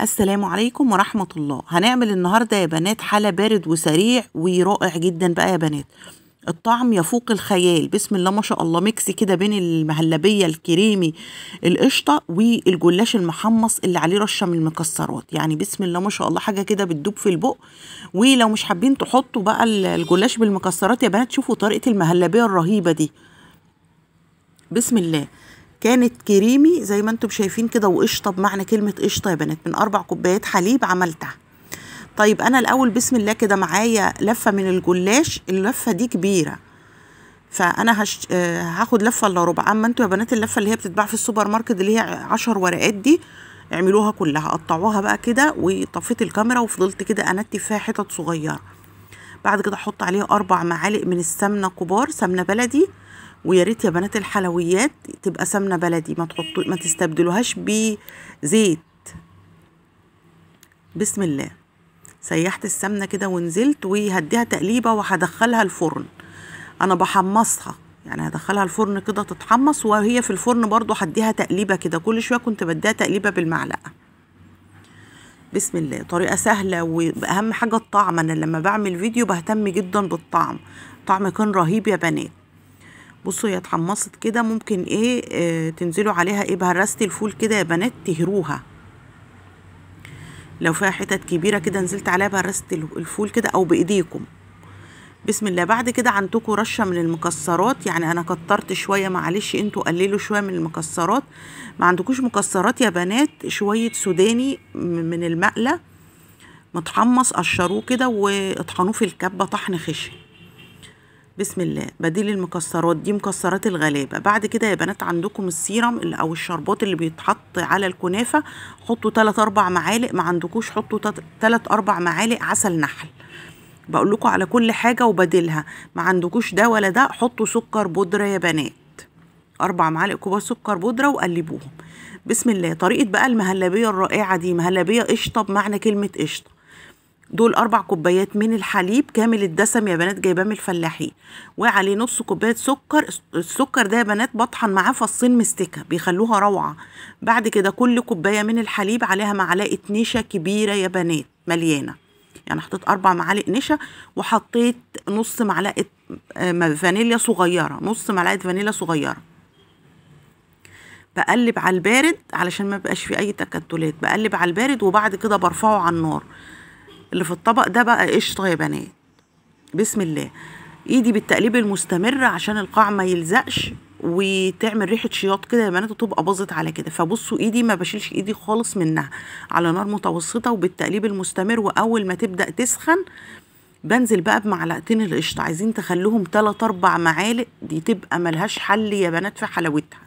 السلام عليكم ورحمة الله هنعمل النهاردة يا بنات حلا بارد وسريع ورائع جدا بقى يا بنات الطعم يفوق الخيال بسم الله ما شاء الله ميكس كده بين المهلبية الكريمي القشطة والجلاش المحمص اللي عليه رشة من المكسرات يعني بسم الله ما شاء الله حاجة كده بتدوب في البق ولو مش حابين تحطوا بقى الجلاش بالمكسرات يا بنات شوفوا طريقة المهلبية الرهيبة دي بسم الله كانت كريمي زي ما انتم شايفين كده وقشطه بمعنى كلمه قشطه يا بنات من اربع كوبايات حليب عملتها طيب انا الاول بسم الله كده معايا لفه من الجلاش اللفه دي كبيره فانا هش... هاخد لفه الا ربع اما انتوا يا بنات اللفه اللي هي بتتباع في السوبر ماركت اللي هي عشر ورقات دي اعملوها كلها قطعوها بقى كده وطفيت الكاميرا وفضلت كده انتف فيها حتت صغيره بعد كده احط عليها اربع معالق من السمنه كبار سمنه بلدي ويا ريت يا بنات الحلويات تبقى سمنه بلدي ما تحطوا ما تستبدلوهاش بزيت بسم الله سيحت السمنه كده ونزلت وهديها تقليبه وهدخلها الفرن انا بحمصها يعني هدخلها الفرن كده تتحمص وهي في الفرن برضو هديها تقليبه كده كل شويه كنت بديها تقليبه بالمعلقه بسم الله طريقه سهله واهم حاجه الطعم انا لما بعمل فيديو بهتم جدا بالطعم طعم كان رهيب يا بنات بصوا هي اتحمصت كده ممكن ايه آه تنزلوا عليها ايه بهرسة الفول كده يا بنات تهروها لو فيها حتت كبيره كده نزلت عليها بهرسة الفول كده او بايديكم بسم الله بعد كده عندكم رشه من المكسرات يعني انا كترت شويه معلش انتوا قللوا شويه من المكسرات ما عندكوش مكسرات يا بنات شويه سوداني من المقله متحمص قشروه كده واطحنوه في الكبه طحن خشن بسم الله بديل المكسرات دي مكسرات الغلابة بعد كده يا بنات عندكم السيرم أو الشربات اللي بيتحط على الكنافة حطوا 3 اربع معالق ما عندكوش حطوا 3 اربع معالق عسل نحل بقول لكم على كل حاجة وبديلها ما عندكوش ده ولا ده حطوا سكر بودرة يا بنات أربع معالق كبار سكر بودرة وقلبوهم بسم الله طريقة بقى المهلبية الرائعة دي مهلبية قشطة بمعنى كلمة قشطة دول أربع كوبايات من الحليب كامل الدسم يا بنات جايباه من الفلاحين وعليه نص كوباية سكر السكر ده يا بنات بطحن معاه فصين مستكة بيخلوها روعة بعد كده كل كوباية من الحليب عليها معلقة نشا كبيرة يا بنات مليانة يعني حطيت أربع معالق نشا وحطيت نص معلقة آه، فانيليا صغيرة نص معلقة فانيليا صغيرة بقلب على البارد علشان ما بقاش فيه أي تكتلات بقلب على البارد وبعد كده برفعه على النار اللي في الطبق ده بقى قشطة يا بنات بسم الله ايدي بالتقليب المستمر عشان القاع ما يلزقش وتعمل ريحه شياط كده يا بنات وتبقى باظت على كده فبصوا ايدي ما بشيلش ايدي خالص منها على نار متوسطه وبالتقليب المستمر واول ما تبدا تسخن بنزل بقى بمعلقتين القشطه عايزين تخلوهم 3 4 معالق دي تبقى ملهاش حل يا بنات في حلاوتها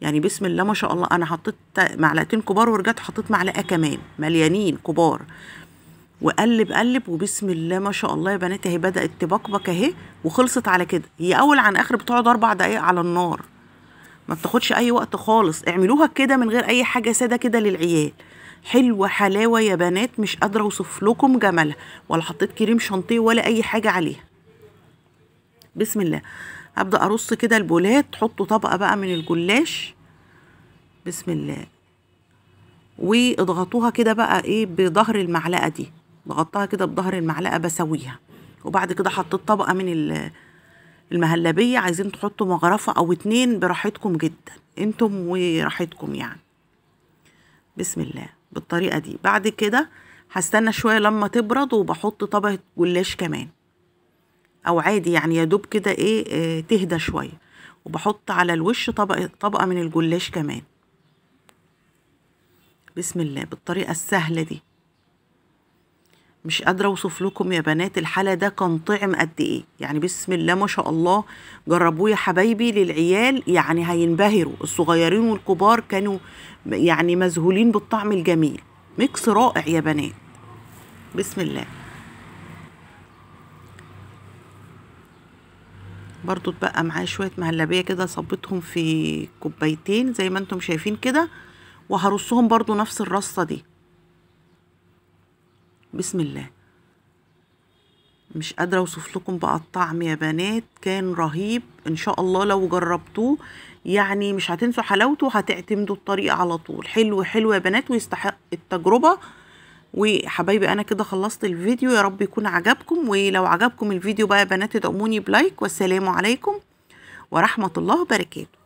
يعني بسم الله ما شاء الله انا حطيت معلقتين كبار ورجعت حطيت معلقه كمان مليانين كبار وقلب قلب وبسم الله ما شاء الله يا بنات اهي بدات تبقبق اهي وخلصت على كده هي اول عن اخر بتقعد اربع دقايق على النار ما بتاخدش اي وقت خالص اعملوها كده من غير اي حاجه ساده كده للعيال حلوه حلاوه يا بنات مش قادره اوصف لكم جمالها ولا حطيت كريم شانتيه ولا اي حاجه عليها بسم الله هبدا ارص كده البولات حطوا طبقه بقى من الجلاش بسم الله واضغطوها كده بقى ايه بظهر المعلقه دي ضغطتها كده بظهر المعلقه بسويها وبعد كده حطيت طبقه من المهلبيه عايزين تحطوا مغرفه او اتنين براحتكم جدا انتم وراحتكم يعني بسم الله بالطريقه دي بعد كده هستنى شويه لما تبرد وبحط طبقه جلاش كمان او عادي يعني يا دوب كده ايه, إيه تهدى شويه وبحط على الوش طبقه طبقه من الجلاش كمان بسم الله بالطريقه السهله دي مش قادرة أوصف لكم يا بنات الحلا ده كان طعم قد إيه يعني بسم الله ما شاء الله جربوه يا حبايبي للعيال يعني هينبهروا الصغيرين والكبار كانوا يعني مذهولين بالطعم الجميل ميكس رائع يا بنات بسم الله برضو اتبقى معاه شوية مهلبية كده صبتهم في كوبايتين زي ما انتم شايفين كده وهرصهم برضو نفس الرصة دي بسم الله مش قادرة اوصف لكم بقى الطعم يا بنات كان رهيب ان شاء الله لو جربتوه يعني مش هتنسوا حلاوته هتعتمدوا الطريقة على طول حلو حلو يا بنات ويستحق التجربة وحبايبي انا كده خلصت الفيديو يا رب يكون عجبكم ولو عجبكم الفيديو بقى يا بنات ادعموني بلايك والسلام عليكم ورحمة الله وبركاته